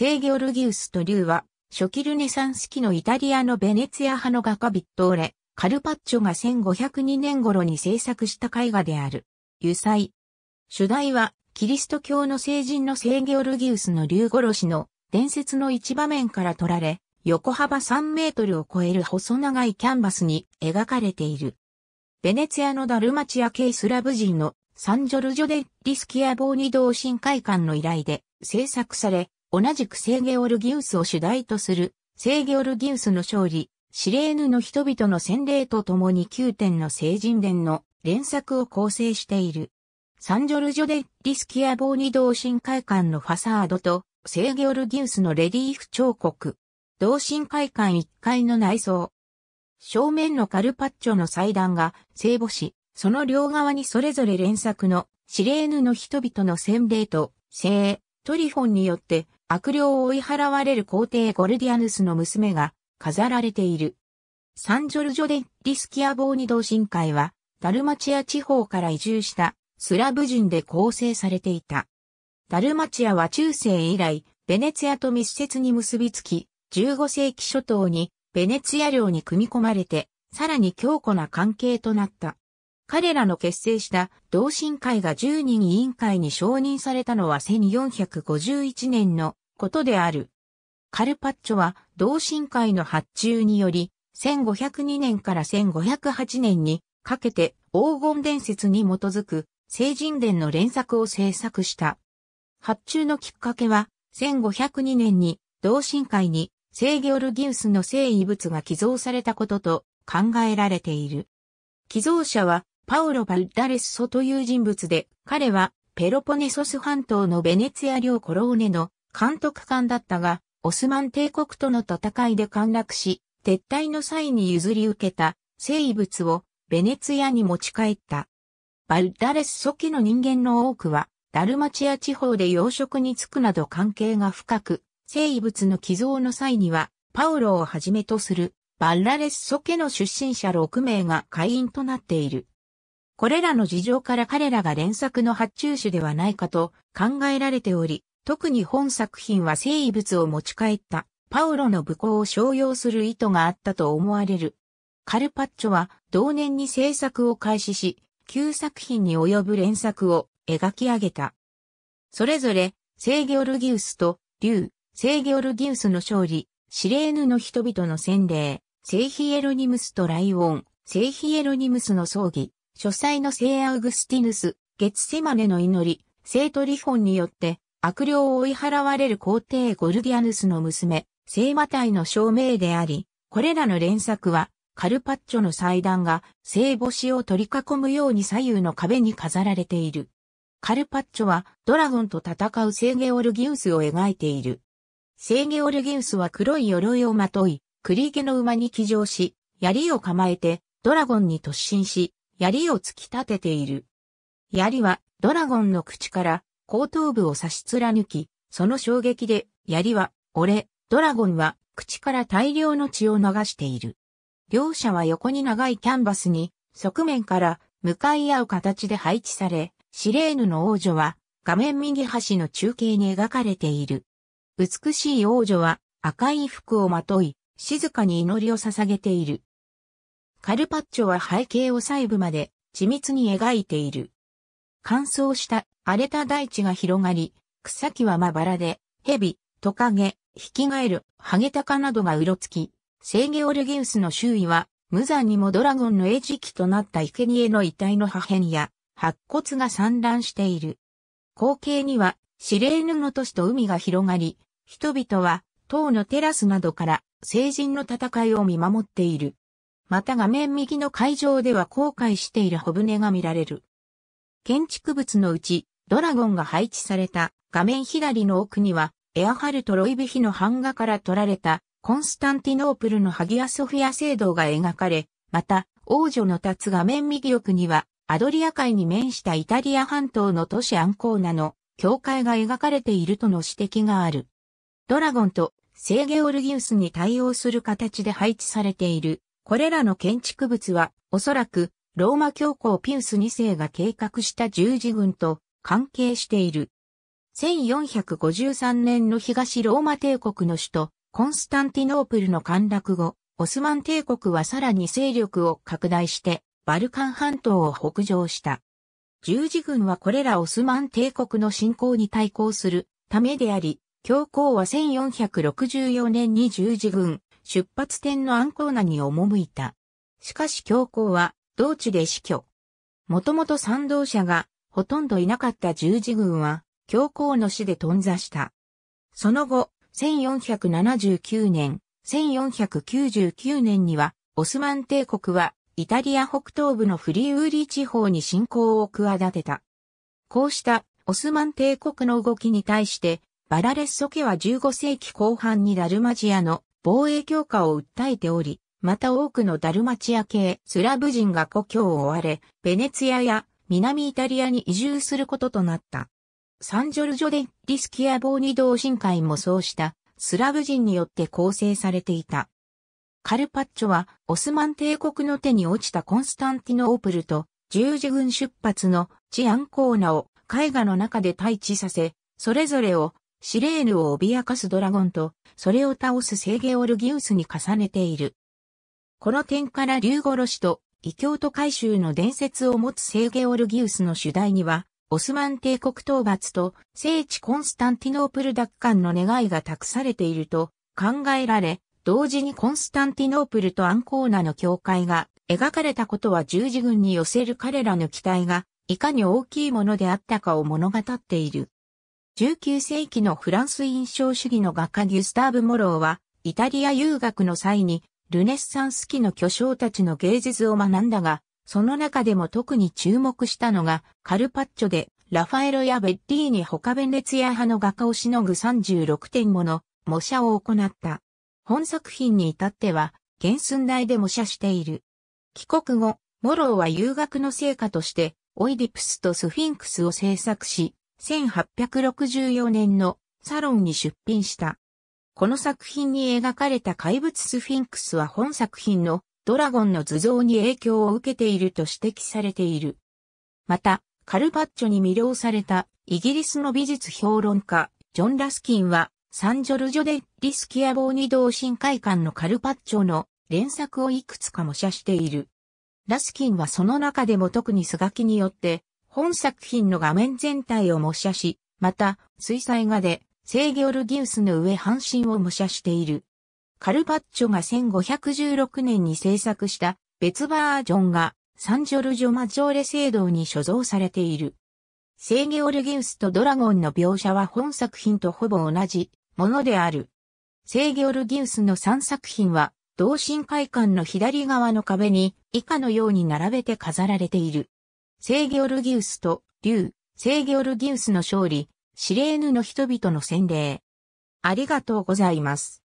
聖ギョルギウスと竜は、初期ルネサンス期のイタリアのベネツィア派の画家ビットーレ、カルパッチョが1502年頃に制作した絵画である。油彩。主題は、キリスト教の聖人の聖ギョルギウスの竜殺しの伝説の一場面から取られ、横幅3メートルを超える細長いキャンバスに描かれている。ベネツィアのダルマチア系スラブ人のサンジョルジョ・デ・リスキア・ボーニ同心会館の依頼で制作され、同じく聖ゲオルギウスを主題とする、聖ゲオルギウスの勝利、シレーヌの人々の洗礼とともに9点の聖人伝の連作を構成している。サンジョルジョ・デ・リスキアボーニ同心会館のファサードと、聖ゲオルギウスのレリーフ彫刻。同心会館1階の内装。正面のカルパッチョの祭壇が聖母子、その両側にそれぞれ連作のシレーヌの人々の洗礼と聖トリフォンによって悪霊を追い払われる皇帝ゴルディアヌスの娘が飾られている。サンジョルジョ・デ・リスキアボーニ同心会は、ダルマチア地方から移住したスラブ人で構成されていた。ダルマチアは中世以来、ベネツィアと密接に結びつき、15世紀初頭にベネツィア領に組み込まれて、さらに強固な関係となった。彼らの結成した同心会が10人委員会に承認されたのは1451年のことである。カルパッチョは同心会の発注により、1502年から1508年にかけて黄金伝説に基づく聖人伝の連作を制作した。発注のきっかけは、1502年に同心会に聖ギョルギウスの聖遺物が寄贈されたことと考えられている。寄贈者はパオロ・バルダレッソという人物で、彼はペロポネソス半島のベネツィア領コローネの監督官だったが、オスマン帝国との戦いで陥落し、撤退の際に譲り受けた生物をベネツィアに持ち帰った。バルダレス初期の人間の多くは、ダルマチア地方で養殖に就くなど関係が深く、生物の寄贈の際には、パウロをはじめとするバッラレスソケの出身者6名が会員となっている。これらの事情から彼らが連作の発注種ではないかと考えられており、特に本作品は生物を持ち帰ったパウロの武功を商用する意図があったと思われる。カルパッチョは同年に制作を開始し、9作品に及ぶ連作を描き上げた。それぞれ、聖ギョルギウスと、竜、聖ギョルギウスの勝利、シレーヌの人々の洗礼、聖ヒエロニムスとライオン、聖ヒエロニムスの葬儀、書斎の聖アウグスティヌス、ゲツセマネの祈り、聖トリフォンによって、悪霊を追い払われる皇帝ゴルディアヌスの娘、聖魔隊の証明であり、これらの連作は、カルパッチョの祭壇が聖母子を取り囲むように左右の壁に飾られている。カルパッチョはドラゴンと戦う聖ゲオルギウスを描いている。聖ゲオルギウスは黒い鎧をまとい、栗毛の馬に騎乗し、槍を構えてドラゴンに突進し、槍を突き立てている。槍はドラゴンの口から後頭部を差し貫き、その衝撃で、槍は、俺、ドラゴンは、口から大量の血を流している。両者は横に長いキャンバスに、側面から向かい合う形で配置され、シレーヌの王女は、画面右端の中継に描かれている。美しい王女は、赤い服をまとい、静かに祈りを捧げている。カルパッチョは背景を細部まで緻密に描いている。乾燥した荒れた大地が広がり、草木はまばらで、蛇、トカゲ、ヒキガエル、ハゲタカなどがうろつき、セーゲオルギウスの周囲は、無残にもドラゴンの餌食となった生贄の遺体の破片や、白骨が散乱している。後景には、司令ヌの都市と海が広がり、人々は、塔のテラスなどから、聖人の戦いを見守っている。また画面右の会場では後悔している小舟が見られる。建築物のうち、ドラゴンが配置された画面左の奥には、エアハルト・ロイビヒの版画から撮られたコンスタンティノープルのハギア・ソフィア聖堂が描かれ、また、王女の立つ画面右奥には、アドリア海に面したイタリア半島の都市アンコーナの教会が描かれているとの指摘がある。ドラゴンと聖ゲオルギウスに対応する形で配置されている。これらの建築物は、おそらく、ローマ教皇ピウス2世が計画した十字軍と関係している。1453年の東ローマ帝国の首都、コンスタンティノープルの陥落後、オスマン帝国はさらに勢力を拡大して、バルカン半島を北上した。十字軍はこれらオスマン帝国の侵攻に対抗するためであり、教皇は1464年に十字軍出発点のアンコーナに赴いた。しかし教皇は同地で死去。もともと賛同者がほとんどいなかった十字軍は、教皇の死で頓挫した。その後、1479年、1499年には、オスマン帝国は、イタリア北東部のフリーウーリー地方に侵攻を企てた。こうした、オスマン帝国の動きに対して、バラレッソ家は15世紀後半にダルマジアの防衛強化を訴えており、また多くのダルマチア系スラブ人が故郷を追われ、ベネツィアや南イタリアに移住することとなった。サンジョルジョ・デ・リスキア・ボーニ同心会もそうしたスラブ人によって構成されていた。カルパッチョはオスマン帝国の手に落ちたコンスタンティノープルと十字軍出発の治安コーナを絵画の中で対峙させ、それぞれをシレーヌを脅かすドラゴンと、それを倒すーゲオルギウスに重ねている。この点から竜殺しと異教徒改宗の伝説を持つ聖ゲオルギウスの主題には、オスマン帝国討伐と聖地コンスタンティノープル奪還の願いが託されていると考えられ、同時にコンスタンティノープルとアンコーナの境界が描かれたことは十字軍に寄せる彼らの期待がいかに大きいものであったかを物語っている。19世紀のフランス印象主義の画家ギュスターブ・モローは、イタリア遊学の際にルネッサンス期の巨匠たちの芸術を学んだが、その中でも特に注目したのが、カルパッチョで、ラファエロやベッリーに他弁列や派の画家をしのぐ36点もの模写を行った。本作品に至っては、原寸大で模写している。帰国後、モローは遊学の成果として、オイディプスとスフィンクスを制作し、1864年のサロンに出品した。この作品に描かれた怪物スフィンクスは本作品のドラゴンの図像に影響を受けていると指摘されている。また、カルパッチョに魅了されたイギリスの美術評論家、ジョン・ラスキンは、サンジョルジョ・デ・リスキアボーニ同心会館のカルパッチョの連作をいくつか模写している。ラスキンはその中でも特にスガキによって、本作品の画面全体を模写し、また、水彩画でセーギョルギウスの上半身を模写している。カルパッチョが1516年に制作した別バージョンがサンジョルジョ・マジョーレ聖堂に所蔵されている。セーギョルギウスとドラゴンの描写は本作品とほぼ同じものである。セーギョルギウスの3作品は同心会館の左側の壁に以下のように並べて飾られている。セーギョルギウスと竜、ーギョルギウスの勝利、司令ヌの人々の洗礼。ありがとうございます。